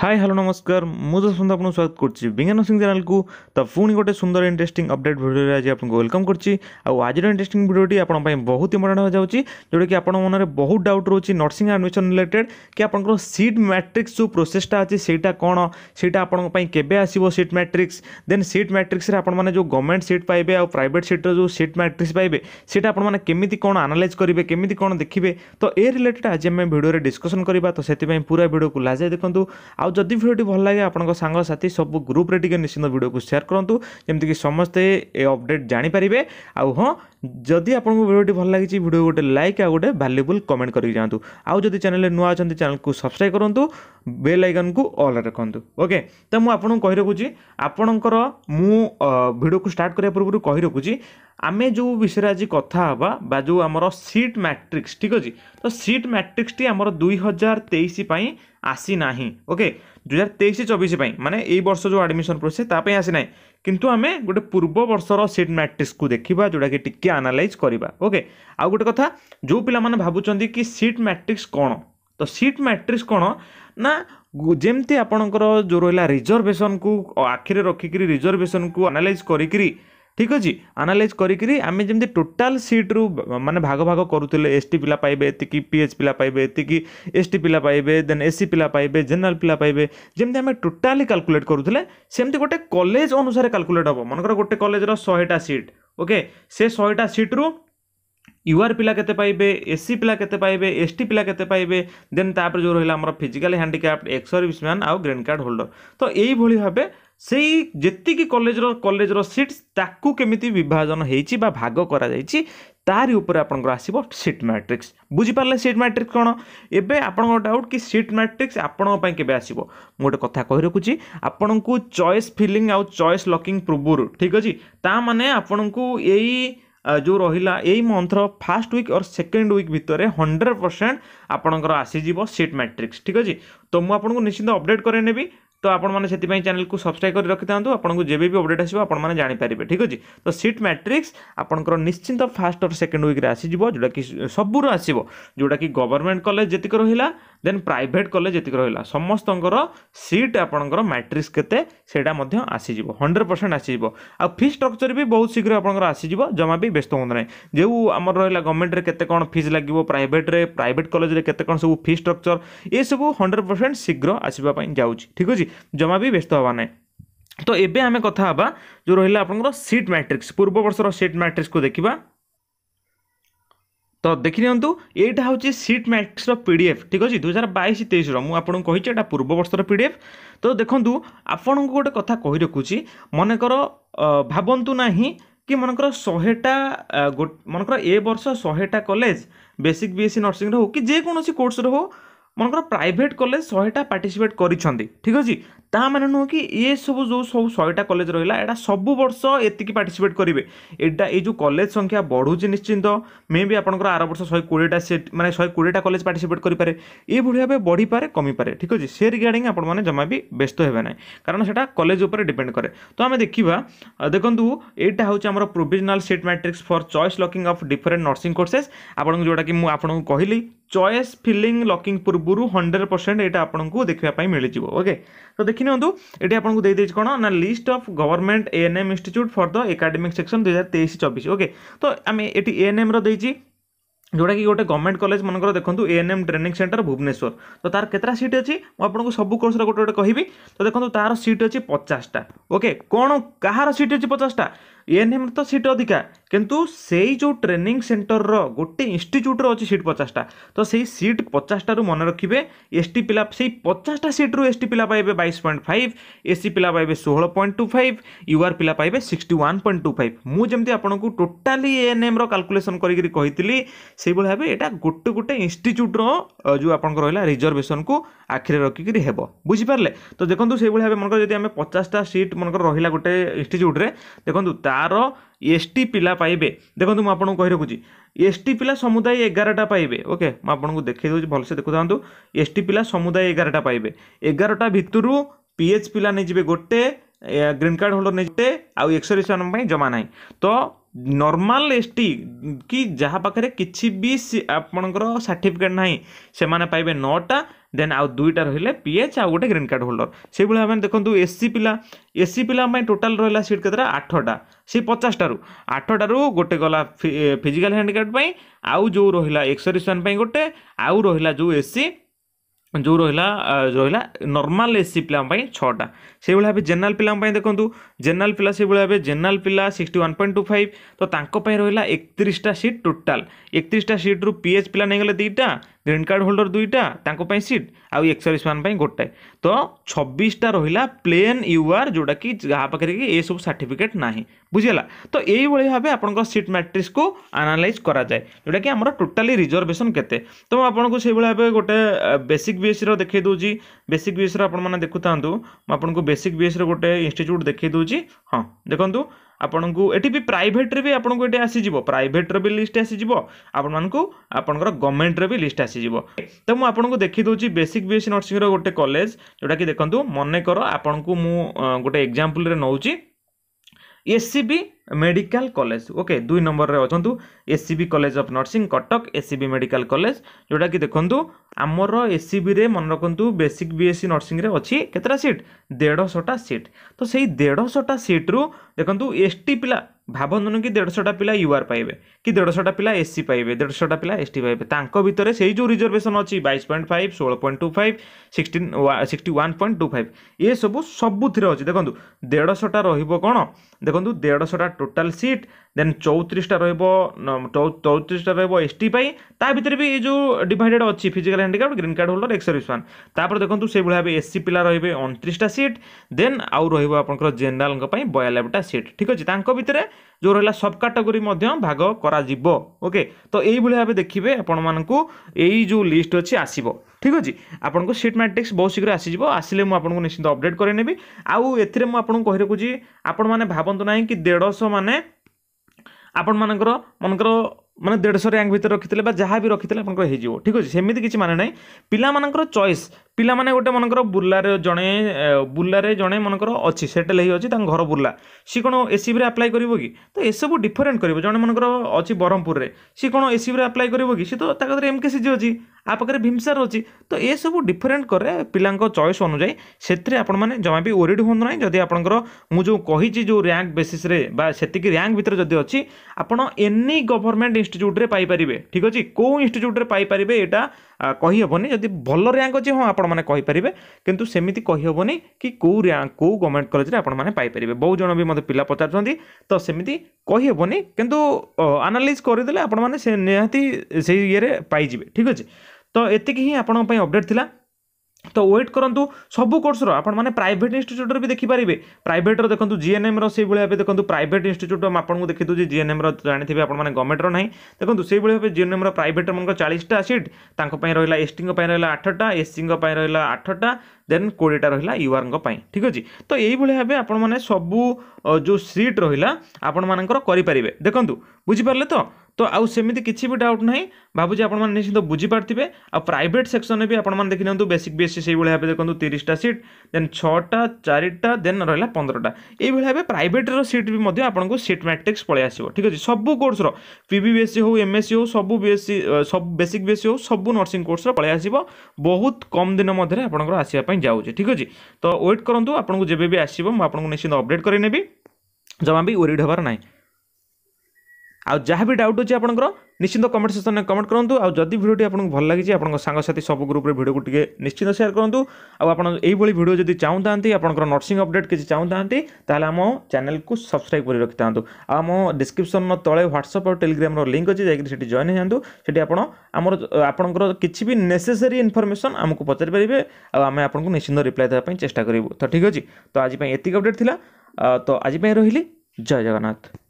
hi hello नमस्कार मुझे तो सुंदर आपको स्वागत करुच्छे विज्ञान सिंह चैनल को तो पुणी गोटे सुंदर इंटरेस्ट अपडेट भिडियो आज आपको वेलकम आज इंटरेस्ट भिडियो आप बहुत इंपोर्टा हो जाए जोटा कि आप मन में बहुत डाउट रोचे नर्सी आडमिशन रिलेटेड कि आप सीट मैट्रिक्स जो प्रोसेसटा अच्छे से कौन से आप केवे आसट मैट्रिक्स देन सीट मैट्रिक्स आप जो गवर्नमेंट सीट पाए आ प्राइट सीट्र जो सीट मैट्रिक्स पाए सीटा आपत कौन आनालाइज करेंगे केमी कौन देखिए तो ए रिलेटेड आज आम भिडियो डिस्कसन करवा तो से पूरा भिडियो को लाजे देखो आ ଆଉ ଯଦି ଭିଡ଼ିଓଟି ଭଲ ଲାଗେ ଆପଣଙ୍କ ସାଙ୍ଗସାଥି ସବୁ ଗ୍ରୁପ୍ରେ ଟିକେ ନିଶ୍ଚିନ୍ତ ଭିଡ଼ିଓକୁ ସେୟାର କରନ୍ତୁ ଯେମିତିକି ସମସ୍ତେ ଏ ଅପଡ଼େଟ୍ ଜାଣିପାରିବେ ଆଉ ହଁ ଯଦି ଆପଣଙ୍କୁ ଭିଡ଼ିଓଟି ଭଲ ଲାଗିଛି ଭିଡ଼ିଓ ଗୋଟେ ଲାଇକ୍ ଆଉ ଗୋଟେ ଭାଲ୍ୟୁବୁଲ୍ କମେଣ୍ଟ କରିକି ଯାଆନ୍ତୁ ଆଉ ଯଦି ଚ୍ୟାନେଲରେ ନୂଆ ଅଛନ୍ତି ଚ୍ୟାନେଲକୁ ସବସ୍କ୍ରାଇବ୍ କରନ୍ତୁ ବେଲ୍ ଆଇକନ୍କୁ ଅଲ୍ ରଖନ୍ତୁ ଓକେ ତ ମୁଁ ଆପଣଙ୍କୁ କହି ରଖୁଛି ଆପଣଙ୍କର ମୁଁ ଭିଡ଼ିଓକୁ ଷ୍ଟାର୍ଟ କରିବା ପୂର୍ବରୁ କହି ରଖୁଛି ଆମେ ଯେଉଁ ବିଷୟରେ ଆଜି କଥା ହେବା ବା ଯେଉଁ ଆମର ସିଟ୍ ମ୍ୟାଟ୍ରିକ୍ସ ଠିକ୍ ଅଛି ତ ସିଟ୍ ମ୍ୟାଟ୍ରିକ୍ସଟି ଆମର ଦୁଇ ହଜାର ତେଇଶ ପାଇଁ ଆସିନାହିଁ ନାହିଁ ଓକେ ଦୁଇ ହଜାର ତେଇଶ ଚବିଶ ପାଇଁ ମାନେ ଏଇ ବର୍ଷ ଯେଉଁ ଆଡ଼ମିସନ୍ ପ୍ରୋସେସ୍ ତା ପାଇଁ ଆସିନାହିଁ କିନ୍ତୁ ଆମେ ଗୋଟେ ପୂର୍ବ ବର୍ଷର ସିଟ୍ ମ୍ୟାଟ୍ରିକ୍ସକୁ ଦେଖିବା ଯେଉଁଟାକି ଟିକିଏ ଆନାଲାଇଜ୍ କରିବା ଓକେ ଆଉ ଗୋଟେ କଥା ଯେଉଁ ପିଲାମାନେ ଭାବୁଛନ୍ତି କି ସିଟ୍ ମ୍ୟାଟ୍ରିକ୍ସ କ'ଣ ତ ସିଟ୍ ମ୍ୟାଟ୍ରିକ୍ସ କ'ଣ ନା ଯେମିତି ଆପଣଙ୍କର ଯେଉଁ ରହିଲା ରିଜର୍ଭେସନକୁ ଆଖିରେ ରଖିକିରି ରିଜର୍ଭେସନକୁ ଆନାଲାଇଜ୍ କରିକିରି ঠিক ଅଛି ଆନାଲାଇଜ୍ କରିକିରି ଆମେ ଯେମିତି ଟୋଟାଲ୍ ସିଟ୍ରୁ ମାନେ ଭାଗ ଭାଗ କରୁଥିଲେ ଏସ୍ ଟି ପିଲା ପାଇବେ ଏତିକି ପି ଏଚ୍ ପିଲା ପାଇବେ ଏତିକି ଏସ୍ ଟି ପିଲା ପାଇବେ ଦେନ୍ ଏସ୍ ସି ପିଲା ପାଇବେ ଜେନେରାଲ୍ ପିଲା ପାଇବେ ଯେମିତି ଆମେ ଟୋଟାଲି କାଲକୁଲେଟ୍ କରୁଥିଲେ ସେମିତି ଗୋଟେ କଲେଜ ଅନୁସାରେ କାଲକୁଲେଟ୍ ହେବ ମନେକର ଗୋଟେ କଲେଜର ଶହେଟା ସିଟ୍ ଓକେ ସେ ଶହେଟା ସିଟ୍ରୁ ୟୁଆର୍ ପିଲା କେତେ ପାଇବେ ଏସ୍ ସି ପିଲା କେତେ ପାଇବେ ଏସ୍ ଟି ପିଲା କେତେ ପାଇବେ ଦେନ୍ ତାପରେ ଯେଉଁ ରହିଲା ଆମର physical handicapped ex serviceman ଆଉ ଗ୍ରୀନ୍ କାର୍ଡ଼ ହୋଲ୍ଡର ତ ଏଇଭଳି ଭାବେ ସେଇ ଯେତିକି କଲେଜର କଲେଜର ସିଟ୍ ତାକୁ କେମିତି ବିଭାଜନ ହେଇଛି ବା ଭାଗ କରାଯାଇଛି ତାରି ଉପରେ ଆପଣଙ୍କର ଆସିବ ସିଟ୍ ମ୍ୟାଟ୍ରିକ୍ସ ବୁଝିପାରିଲେ ସିଟ୍ ମ୍ୟାଟ୍ରିକ୍ସ କ'ଣ ଏବେ ଆପଣଙ୍କର ଡାଉଟ୍ କି ସିଟ୍ ମ୍ୟାଟ୍ରିକ୍ସ ଆପଣଙ୍କ ପାଇଁ କେବେ ଆସିବ ମୁଁ ଗୋଟେ କଥା କହି ରଖୁଛି ଆପଣଙ୍କୁ ଚଏସ୍ ଫିଲିଂ ଆଉ ଚଏସ୍ ଲକିଂ ପୂର୍ବରୁ ଠିକ୍ ଅଛି ତା ମାନେ ଆପଣଙ୍କୁ ଏଇ ଯେଉଁ ରହିଲା ଏଇ ମନ୍ଥର first week or second week ଭିତରେ ହଣ୍ଡ୍ରେଡ଼ ପରସେଣ୍ଟ ଆପଣଙ୍କର ଆସିଯିବ ସିଟ୍ ମ୍ୟାଟ୍ରିକ୍ସ ଠିକ୍ ଅଛି ତ ମୁଁ ଆପଣଙ୍କୁ ନିଶ୍ଚିନ୍ତ ଅପଡ଼େଟ୍ କରାଇ ନେବି ତ ଆପଣମାନେ ସେଥିପାଇଁ ଚ୍ୟାନେଲକୁ ସବସ୍କ୍ରାଇବ୍ କରି ରଖିଥାନ୍ତୁ ଆପଣଙ୍କୁ ଯେବେ ବି ଅପଡ଼େଟ୍ ଆସିବ ଆପଣମାନେ ଜାଣିପାରିବେ ଠିକ୍ ଅଛି ତ ସିଟ୍ ମ୍ୟାଟ୍ରିକ୍ସ ଆପଣଙ୍କର ନିଶ୍ଚିନ୍ତ ଫାର୍ଷ୍ଟ ଅର୍ ସେକେଣ୍ଡ ୱିକ୍ରେ ଆସିଯିବ ଯେଉଁଟାକି ସବୁରୁ ଆସିବ ଯେଉଁଟାକି ଗଭର୍ଣ୍ଣମେଣ୍ଟ କଲେଜ ଯେତିକି ରହିଲା ଦେନ୍ ପ୍ରାଇଭେଟ୍ କଲେଜ ଯେତିକି ରହିଲା ସମସ୍ତଙ୍କର ସିଟ୍ ଆପଣଙ୍କର ମ୍ୟାଟ୍ରିକ୍ସ କେତେ ସେଇଟା ମଧ୍ୟ ଆସିଯିବ ହଣ୍ଡ୍ରେଡ଼ ପରସେଣ୍ଟ ଆସିଯିବ ଆଉ ଫି ଷ୍ଟ୍ରକ୍ଚର୍ ବି ବହୁତ ଶୀଘ୍ର ଆପଣଙ୍କର ଆସିଯିବ ଜମା ବି ବ୍ୟସ୍ତ ହୁଅନ୍ତୁ ନାହିଁ ଯେଉଁ ଆମର ରହିଲା ଗଭର୍ଣ୍ଣମେଣ୍ଟରେ କେତେ କ'ଣ ଫିସ୍ ଲାଗିବ ପ୍ରାଇଭେଟ୍ରେ ପ୍ରାଇଭେଟ୍ କଲେଜରେ କେତେ କ'ଣ ସବୁ ଫି ଷ୍ଟ୍ରକ୍ଚର୍ ଏସବୁ ହଣ୍ଡ୍ରେଡ଼ ପରସେଣ୍ଟ ଶୀଘ୍ର ଆସିବା ପାଇଁ ଯାଉଛି ଠିକ୍ ଅଛି ଜମା ବି ବ୍ୟସ୍ତ ହେବା ନାହିଁ ତ ଏବେ ଆମେ କଥା ହେବା ଯେଉଁ ରହିଲା ଆପଣଙ୍କର ସିଟ୍ ମ୍ୟାଟ୍ରିକ୍ସ ପୂର୍ବ ବର୍ଷର ସିଟ୍ ମ୍ୟାଟ୍ରିକ୍ସକୁ ଦେଖିବା ତ ଦେଖିନିଅନ୍ତୁ ଏଇଟା ହେଉଛି ସିଟ୍ ମ୍ୟାକ୍ସର ପି ଡି ଏଫ୍ ଠିକ୍ ଅଛି ଦୁଇହଜାର ବାଇଶ ତେଇଶର ମୁଁ ଆପଣଙ୍କୁ କହିଛି ଏଇଟା ପୂର୍ବ ବର୍ଷର ପି ଡି ଏଫ୍ ତ ଦେଖନ୍ତୁ ଆପଣଙ୍କୁ ଗୋଟେ କଥା କହି ରଖୁଛି ମନେକର ଭାବନ୍ତୁ ନାହିଁ କି ମନେକର ଶହେଟା ମନେକର ଏ ବର୍ଷ ଶହେଟା college basic B S C ନର୍ସିଂର ହେଉ କି ଯେକୌଣସି କୋର୍ସର ହେଉ মনে প্রাইভেট কলেজ শহেটা পার্টিসিপেট করছেন ঠিক আছে তা মানে নুহ কি ইয়ে সব যে সব শহেটা কলেজ রহলা এটা সবু বর্ষ এতিকি পার্টিসিপেট করবে এটা এই যে কলেজ সংখ্যা বড়ুছে নিশ্চিন্ত মে বি আপনার আর বর্ষ শহে কোড়িয়েটা সিট মানে শহে কোড়িয়েটা কলেজ পার্টিসিপেট করে এইভাবে ভাবে বড়িপারে কমিপারে ঠিক আছে সে রিগার্ডিং আপনার জমা বি ব্যস্ত হবে না কারণ সেটা কলেজ উপরে ডিপেন্ড করে তো আমি দেখিবা দেখন্তু এইটা হচ্ছে আমার provisional seat matrix for choice locking of different nursing courses আপনার যেটা কি আপনার কহিলি চয়েস ফিଲିଂ ଲକିଂ ପୂର୍ବରୁ ହଣ୍ଡ୍ରେଡ଼ ପରସେଣ୍ଟ ଏଇଟା ଆପଣଙ୍କୁ ଦେଖିବା ପାଇଁ ମିଳିଯିବ ଓକେ ତ ଦେଖିନିଅନ୍ତୁ ଏଠି ଆପଣଙ୍କୁ ଦେଇଦେଇଛି କ'ଣ ନା list of government A N M institute for the academic section ଦୁଇ ହଜାର ତେଇଶ ଚବିଶ ଓକେ ତ ଆମେ ଏଠି ଏ ଏନ୍ ଏମ୍ର ଦେଇଛି ଯେଉଁଟାକି ଗୋଟେ ଗଭର୍ଣ୍ଣମେଣ୍ଟ କଲେଜ ମାନଙ୍କର ଦେଖନ୍ତୁ A N M training centre Bhubaneswar ତ ତାର କେତେଟା ସିଟ୍ ଅଛି ମୁଁ ଆପଣଙ୍କୁ ସବୁ କୋର୍ସର ଗୋଟେ ଗୋଟେ କହିବି ତ ଦେଖନ୍ତୁ ତାର ସିଟ୍ ଅଛି ପଚାଶଟା ଓକେ କ'ଣ କାହାର ସିଟ୍ ଅଛି ପଚାଶଟା ଏଏନ୍ଏମ୍ର ତ ସିଟ୍ ଅଧିକା କିନ୍ତୁ ସେଇ ଯେଉଁ ଟ୍ରେନିଂ ସେଣ୍ଟରର ଗୋଟେ ଇନଷ୍ଟିଚ୍ୟୁଟ୍ର ଅଛି ସିଟ୍ ପଚାଶଟା ତ ସେଇ ସିଟ୍ ପଚାଶଟାରୁ ମନେ ରଖିବେ ଏସ୍ ଟି ପିଲା ସେଇ ପଚାଶଟା ସିଟ୍ରୁ ଏସ୍ ଟି ପିଲା ପାଇବେ ବାଇଶ ପଏଣ୍ଟ ଫାଇଭ ଏସ୍ ସି ପିଲା ପାଇବେ ଷୋହଳ ପଏଣ୍ଟ ଟୁ ଫାଇଭ ୟୁଆର୍ ପିଲା ପାଇବେ sixty one point two five ମୁଁ ଯେମିତି ଆପଣଙ୍କୁ ଟୋଟାଲି ଏଏନ୍ଏମ୍ର କାଲକୁଲେସନ୍ କରିକି କହିଥିଲି ସେଇଭଳି ଭାବେ ଏଇଟା ଗୋଟେ ଗୋଟେ ଇନଷ୍ଟିଚ୍ୟୁଟ୍ର ଯେଉଁ ଆପଣଙ୍କର ରହିଲା ରିଜର୍ଭେସନ୍କୁ ଆଖିରେ ରଖିକିରି ହେବ ବୁଝିପାରିଲେ ତ ଦେଖନ୍ତୁ ସେଇଭଳି ଭାବେ ମନେକର ଯଦି ଆମେ ପଚାଶଟା ସିଟ୍ ମନେକର ରହିଲା ଗୋଟେ ଇନଷ୍ଟିଚ୍ୟୁଟ୍ରେ ଦେଖନ୍ତୁ ତା'ର ଏସ୍ ଟି ପିଲା ପାଇବେ ଦେଖନ୍ତୁ ମୁଁ ଆପଣଙ୍କୁ କହି ରଖୁଛି ଏସ୍ ଟି ପିଲା ସମୁଦାୟ ଏଗାରଟା ପାଇବେ ଓକେ ମୁଁ ଆପଣଙ୍କୁ ଦେଖାଇ ଦେଉଛି ଭଲସେ ଦେଖୁଥାନ୍ତୁ ଏସ୍ ଟି ପିଲା ସମୁଦାୟ ଏଗାରଟା ପାଇବେ ଏଗାରଟା ଭିତରୁ ପି ଏଚ୍ ପିଲା ନେଇଯିବେ ଗୋଟେ ଗ୍ରୀନ୍ କାର୍ଡ଼ ହୋଲ୍ଡର ନେଇଯିବେ ଆଉ ଏକ୍ସସର୍ଭିସ୍ ମାନଙ୍କ ପାଇଁ ଜମା ନାହିଁ ତ ନର୍ମାଲ ଏସ୍ ଟି କି ଯାହା ପାଖରେ କିଛି ବି ଆପଣଙ୍କର ସାର୍ଟିଫିକେଟ୍ ନାହିଁ ସେମାନେ ପାଇବେ ନଅଟା ଦେନ୍ ଆଉ ଦୁଇଟା ରହିଲେ ପି ଏଚ୍ ଆଉ ଗୋଟେ ଗ୍ରୀନ୍ କାର୍ଡ଼ ହୋଲ୍ଡର ସେଇଭଳି ଭାବରେ ଦେଖନ୍ତୁ ଏସ୍ ସି ପିଲା ଏସ୍ ସି ପିଲା ପାଇଁ ଟୋଟାଲ୍ ରହିଲା ସିଟ୍ କେତେଟା ଆଠଟା ସେଇ ପଚାଶଟାରୁ ଆଠଟାରୁ ଗୋଟେ ଗଲା ଫିଜିକାଲ୍ ହ୍ୟାଣ୍ଡିକ୍ୟାପ୍ ପାଇଁ ଆଉ ଯେଉଁ ରହିଲା ଏକ୍ସରିସନ୍ ପାଇଁ ଗୋଟେ ଆଉ ରହିଲା ଯେଉଁ ଏସ୍ ସି जो रहा रहा नर्माल एस सी पाई छःटा से भाव जेनाल पाई देखो जेनाल पिला से भाव जेनाल पिला six one point two five तो रहा एकतीसटा सीट टोटाल एकतीसटा सीट रू पी एच पिला नहींगले दुटा ग्रीन कार्ड होल्डर दुईटा सीट आउ एक सर्विस मान गोटाए तो छब्बीसटा रहा प्लेन यूआर जोटा कि जहाँ पाखे कि यह सब सार्टिफिकेट ना बुझेगा तो यही भाव आप सीट मैट्रिक्स को आनालाइज कराए जोटा कि आम टोटाली रिजर्वेशन के तो आपको से गोटे बेसिक बी एस रखे दूसरी बेसिक बी एस सी देखु था आपको बेसिक बी एस रोटे इन्यूट देखे हाँ देखूँ ଆପଣଙ୍କୁ ଏଠି ବି ପ୍ରାଇଭେଟ୍ରେ ବି ଆପଣଙ୍କୁ ଏଠି ଆସିଯିବ ପ୍ରାଇଭେଟ୍ର ବି ଲିଷ୍ଟ ଆସିଯିବ ଆପଣମାନଙ୍କୁ ଆପଣଙ୍କର ଗଭର୍ଣ୍ଣମେଣ୍ଟରେ ବି ଲିଷ୍ଟ ଆସିଯିବ ତ ମୁଁ ଆପଣଙ୍କୁ ଦେଖିଦେଉଛି ଦେଖି ଦେଉଛି ବେସିକ୍ ବିଏସ୍ସି ନର୍ସିଂର ଗୋଟେ କଲେଜ ଯେଉଁଟାକି ଦେଖନ୍ତୁ ମନେକର ଆପଣଙ୍କୁ ମୁଁ ଗୋଟେ ଏକ୍ଜାମ୍ପଲ୍ରେ ନେଉଛି ଏସ୍ସିବି ମେଡ଼ିକାଲ କଲେଜ ଓକେ ଦୁଇ ନମ୍ବରରେ ଅଛନ୍ତି SCB college of nursing Cuttack SCB medical college ଯେଉଁଟାକି ଦେଖନ୍ତୁ ଆମର ଏସ୍ସିବିରେ ମନେ ରଖନ୍ତୁ ବେସିକ୍ ବିଏସ୍ସି ନର୍ସିଂରେ ଅଛି କେତେଟା ସିଟ୍ ଦେଢ଼ଶହଟା ସିଟ୍ ତ ସେଇ ଦେଢ଼ଶହଟା ସିଟ୍ରୁ ଦେଖନ୍ତୁ ଏସ୍ ଟି ପିଲା ଭାବନ୍ତୁନି କି ଦେଢ଼ଶହଟା ପିଲା ୟୁ ଆର୍ ପାଇବେ କି ଦେଢ଼ଶହଟା ପିଲା ଏସ୍ ସି ପାଇବେ ଦେଢ଼ଶହଟା ପିଲା ଏସ୍ ଟି ପାଇବେ ତାଙ୍କ ଭିତରେ ସେଇ ଯେଉଁ ରିଜର୍ଭେସନ୍ ଅଛି ବାଇଶ ପଏଣ୍ଟ ଫାଇଭ ଷୋହଳ point two five sixteen sixty one point two five ଏସବୁ ସବୁଥିରେ ଅଛି ଦେଖନ୍ତୁ ଦେଢ଼ଶହଟା ରହିବ କ'ଣ ଦେଖନ୍ତୁ ଦେଢ଼ଶହଟା ଟୋଟାଲ୍ ସିଟ୍ ଦେନ୍ ଚଉତିରିଶଟା ରହିବ ଚଉତିରିଶଟା ରହିବ ଏସ୍ ଟି ପାଇଁ ତା ଭିତରେ ବି ଏ ଯେଉଁ ଡିଭାଇଡେଡ୍ ଅଛି physical handicapped green card holder ex serviceman ତାପରେ ଦେଖନ୍ତୁ ସେଇଭଳିଆ ବି ଏସ୍ ସି ପିଲା ରହିବେ ଅଣତିରିଶଟା ସିଟ୍ ଦେନ୍ ଆଉ ରହିବ ଆପଣଙ୍କର ଜେନେରାଲଙ୍କ ପାଇଁ ବୟାନବେଟା ସିଟ୍ ଠିକ୍ ଅଛି ତାଙ୍କ ଭିତରେ ଯେଉଁ ରହିଲା ସବ୍ କାଟାଗୋରୀ ମଧ୍ୟ ଭାଗ କରାଯିବ ଓକେ ତ ଏଇଭଳି ଭାବେ ଦେଖିବେ ଆପଣମାନଙ୍କୁ ଏଇ ଯେଉଁ ଲିଷ୍ଟ ଅଛି ଆସିବ ଠିକ୍ ଅଛି ଆପଣଙ୍କୁ ସିଟ୍ ମ୍ୟାଟ୍ରିକ୍ସ ବହୁତ ଶୀଘ୍ର ଆସିଯିବ ଆସିଲେ ମୁଁ ଆପଣଙ୍କୁ ନିଶ୍ଚିନ୍ତ ଅପଡ଼େଟ୍ କରେଇ ନେବି ଆଉ ଏଥିରେ ମୁଁ ଆପଣଙ୍କୁ କହି ରଖୁଛି ଆପଣମାନେ ଭାବନ୍ତୁ ନାହିଁ କି ଦେଢ଼ଶହ ମାନେ ଆପଣମାନଙ୍କର ମନେକର ମାନେ ଦେଢ଼ଶହ ର୍ୟାଙ୍କ ଭିତରେ ରଖିଥିଲେ ବା ଯାହା ବି ରଖିଥିଲେ ଆପଣଙ୍କର ହେଇଯିବ ଠିକ୍ ଅଛି ସେମିତି କିଛି ମାନେ ନାହିଁ ପିଲାମାନଙ୍କର ଚଏସ୍ ପିଲାମାନେ ଗୋଟେ ମନେକର ବୁର୍ଲାରେ ଜଣେ ବୁର୍ଲାରେ ଜଣେ ମନେକର ଅଛି ସେଟେଲ୍ ହେଇ ଅଛି ତାଙ୍କ ଘର ବୁର୍ଲା ସିଏ କ'ଣ ଏସ୍ସିବିରେ ଆପ୍ଲାଏ କରିବ କି ତ ଏସବୁ ଡିଫରେଣ୍ଟ କରିବ ଜଣେ ମନେକର ଅଛି ବ୍ରହ୍ମପୁରରେ ସିଏ କ'ଣ ଏସ୍ସିବିରେ ଆପ୍ଲାଏ କରିବ କି ସିଏ ତ ତା କତିରେ ଏମ୍ କେ ଜି ଅଛି ଆ ପାଖରେ ଭୀମସାର ଅଛି ତ ଏସବୁ ଡିଫରେଣ୍ଟ କରେ ପିଲାଙ୍କ ଚଏସ୍ ଅନୁଯାୟୀ ସେଥିରେ ଆପଣମାନେ ଜମା ବି ଓରିଡ଼ ହୁଅନ୍ତୁ ନାହିଁ ଯଦି ଆପଣଙ୍କର ମୁଁ ଯେଉଁ କହିଛି ଯେଉଁ ରାଙ୍କ ବେସିସ୍ରେ ବା ସେତିକି ରାଙ୍କ ଭିତରେ ଯଦି ଅଛି ଆପଣ ଏନି ଗଭର୍ଣ୍ଣମେଣ୍ଟ ଇନଷ୍ଟିଚ୍ୟୁଟ୍ରେ ପାଇପାରିବେ ଠିକ୍ ଅଛି କେଉଁ ଇନଷ୍ଟିଚ୍ୟୁଟ୍ରେ ପାଇପାରିବେ ଏଇଟା କହିହେବନି ଯଦି ଭଲ ରାଙ୍କ ଅଛି ହଁ ଆପଣ ଆପଣମାନେ କହିପାରିବେ କିନ୍ତୁ ସେମିତି କହିହେବନି କି କେଉଁ ରାଙ୍କ କେଉଁ ଗଭର୍ଣ୍ଣମେଣ୍ଟ କଲେଜରେ ଆପଣମାନେ ପାଇପାରିବେ ବହୁ ଜଣ ବି ମୋତେ ପିଲା ପଚାରୁଛନ୍ତି ତ ସେମିତି କହିହେବନି କିନ୍ତୁ ଆନାଲିସ୍ କରିଦେଲେ ଆପଣମାନେ ସେ ନିହାତି ସେଇ ଇଏରେ ପାଇଯିବେ ଠିକ୍ ଅଛି ତ ଏତିକି ହିଁ ଆପଣଙ୍କ ପାଇଁ ଅପଡ଼େଟ୍ ଥିଲା তো ୱେଟ୍ କରନ୍ତୁ ସବୁ କୋର୍ସର ଆପଣମାନେ ପ୍ରାଇଭେଟ୍ ଇନଷ୍ଟିଚ୍ୟୁଟ୍ର ବି ଦେଖିପାରିବେ ପ୍ରାଇଭେଟ୍ର ଦେଖନ୍ତୁ ଜିଏନ୍ଏମ୍ର ସେଇଭଳି ଭାବେ ଦେଖନ୍ତୁ ପ୍ରାଇଭେଟ୍ ଇନଷ୍ଟିଚ୍ୟୁଟ୍ର ଆପଣଙ୍କୁ ଦେଖିଦେଉଛି ଜିଏନ୍ଏମ୍ର ଜାଣିଥିବେ ଆପଣମାନେ ଗଭର୍ଣ୍ଣମେଣ୍ଟର ନାହିଁ ଦେଖନ୍ତୁ ସେଇଭଳି ଭାବେ ଜିଏନ୍ଏମ୍ର ପ୍ରାଇଭେଟ୍ର ମାନଙ୍କର ଚାଳିଶଟା ସିଟ୍ ତାଙ୍କ ପାଇଁ ରହିଲା ଏସ୍ଟିଙ୍କ ପାଇଁ ରହିଲା ଆଠଟା ଏସ୍ସିଙ୍କ ପାଇଁ ରହିଲା ଆଠଟା ଦେନ୍ କୋଡ଼ିଏଟା ରହିଲା ୟୁଆର୍ଙ୍କ ପାଇଁ ଠିକ୍ ଅଛି ତ ଏଇଭଳି ଭାବେ ଆପଣମାନେ ସବୁ ଯେଉଁ ସିଟ୍ ରହିଲା ଆପଣମାନଙ୍କର କରିପାରିବେ ଦେଖନ୍ତୁ ବୁଝିପାରିଲେ ତ তো আউ সেমিতি কিছু বি ডাউট নাই ভাবুছি আপনার নিশ্চিত বুঝিপারে আর প্রাইভেট সেকশন বি আপনার দেখি নিউ বেসিক বিএসসি সেইভাবে ভাবে দেখুন তিরিশটা সিট দেন ছটা চারিটা দেন রহলা পনেরটা এইভাবে ভাবে প্রাইভেটর সিট বি আপনার সিট ম্যাট্রিক্স পড়ে আসব ঠিক আছে সবু কোর্সর পিবি বিএসসি হো এমএসসি হো সবু বিএসসি সব বেসিক বিএসসি হো সবু নর্সিং কোর্সর পড়ে আসব বহুত কম দিন মধ্যে আপনার আসবা যাচ্ছে ঠিক আছে তো ওয়েট করতু আপনার যেবে বি আসব আপনার নিশ্চিত অপডেট করে নেবি জমা বি ওরিড হবার নাই ଆଉ ଯାହା ବି ଡାଉଟ୍ ଅଛି ଆପଣଙ୍କର ନିଶ୍ଚିନ୍ତ କମେଣ୍ଟ ସେକ୍ସନରେ କମେଣ୍ଟ କରନ୍ତୁ ଆଉ ଯଦି ଭିଡ଼ିଓଟି ଆପଣଙ୍କୁ ଭଲ ଲାଗିଛି ଆପଣଙ୍କ ସାଙ୍ଗସାଥି ସବୁ ଗ୍ରୁପରେ ଭିଡ଼ିଓକୁ ଟିକେ ନିଶ୍ଚିନ୍ତ ସେୟାର କରନ୍ତୁ ଆଉ ଆପଣ ଏଇଭଳି ଭିଡ଼ିଓ ଯଦି ଚାହୁଁଥାନ୍ତି ଆପଣଙ୍କର ନର୍ସିଂ ଅପଡ଼େଟ୍ କିଛି ଚାହୁଁଥାନ୍ତି ତାହେଲେ ଆମ ଚ୍ୟାନେଲକୁ ସବସ୍କ୍ରାଇବ୍ କରି ରଖିଥାନ୍ତୁ ଆଉ ଆମ ଡିସ୍କ୍ରିପ୍ସନ୍ ତଳେ ହ୍ୱାଟ୍ସଅପ୍ ଆଉ ଟେଲିଗ୍ରାମର ଲିଙ୍କ୍ ଅଛି ଯାଇକି ସେଠି ଜଏନ୍ ହେଇଯାଆନ୍ତୁ ସେଠି ଆପଣ ଆମର ଆପଣଙ୍କର କିଛି ବି ନେସେସରୀ ଇନଫର୍ମେସନ୍ ଆମକୁ ପଚାରିପାରିବେ ଆଉ ଆମେ ଆପଣଙ୍କୁ ନିଶ୍ଚିନ୍ତ ରିପ୍ଲାଏ ଦେବା ପାଇଁ ଚେଷ୍ଟା କରିବୁ ତ ଠିକ୍ ଅଛି ତ ଆଜି ପାଇଁ ଏତିକି ଅପଡ଼େଟ୍ ଥିଲା ତ ଆଜି ପାଇଁ ରହିଲି ଜୟ ଜଗନ୍ନାଥ